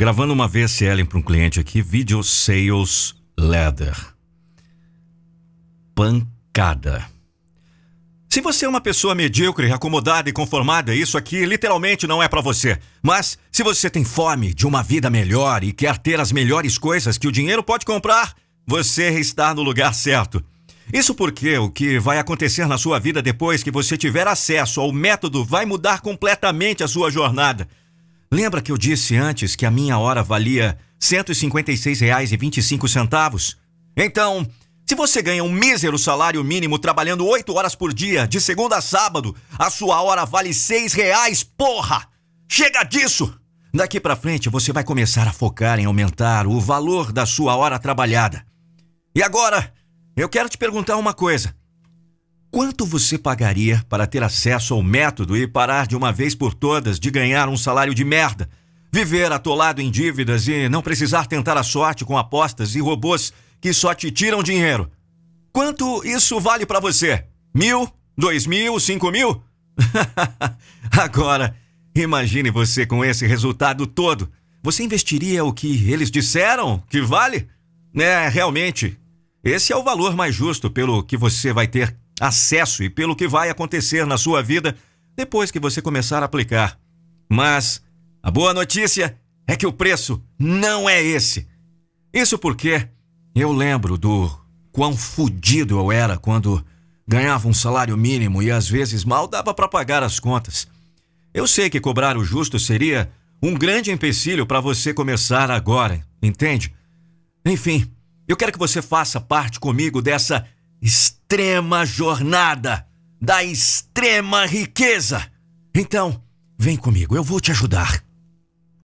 Gravando uma VSL para um cliente aqui, Video Sales Leather. Pancada. Se você é uma pessoa medíocre, acomodada e conformada, isso aqui literalmente não é para você. Mas se você tem fome de uma vida melhor e quer ter as melhores coisas que o dinheiro pode comprar, você está no lugar certo. Isso porque o que vai acontecer na sua vida depois que você tiver acesso ao método vai mudar completamente a sua jornada. Lembra que eu disse antes que a minha hora valia R$ 156,25? Então, se você ganha um mísero salário mínimo trabalhando 8 horas por dia, de segunda a sábado, a sua hora vale R$ reais, porra! Chega disso! Daqui para frente você vai começar a focar em aumentar o valor da sua hora trabalhada. E agora, eu quero te perguntar uma coisa. Quanto você pagaria para ter acesso ao método e parar de uma vez por todas de ganhar um salário de merda? Viver atolado em dívidas e não precisar tentar a sorte com apostas e robôs que só te tiram dinheiro? Quanto isso vale para você? Mil? Dois mil? Cinco mil? Agora, imagine você com esse resultado todo. Você investiria o que eles disseram que vale? É, realmente. Esse é o valor mais justo pelo que você vai ter acesso e pelo que vai acontecer na sua vida depois que você começar a aplicar. Mas a boa notícia é que o preço não é esse. Isso porque eu lembro do quão fodido eu era quando ganhava um salário mínimo e às vezes mal dava para pagar as contas. Eu sei que cobrar o justo seria um grande empecilho para você começar agora, entende? Enfim, eu quero que você faça parte comigo dessa extrema jornada, da extrema riqueza. Então, vem comigo, eu vou te ajudar.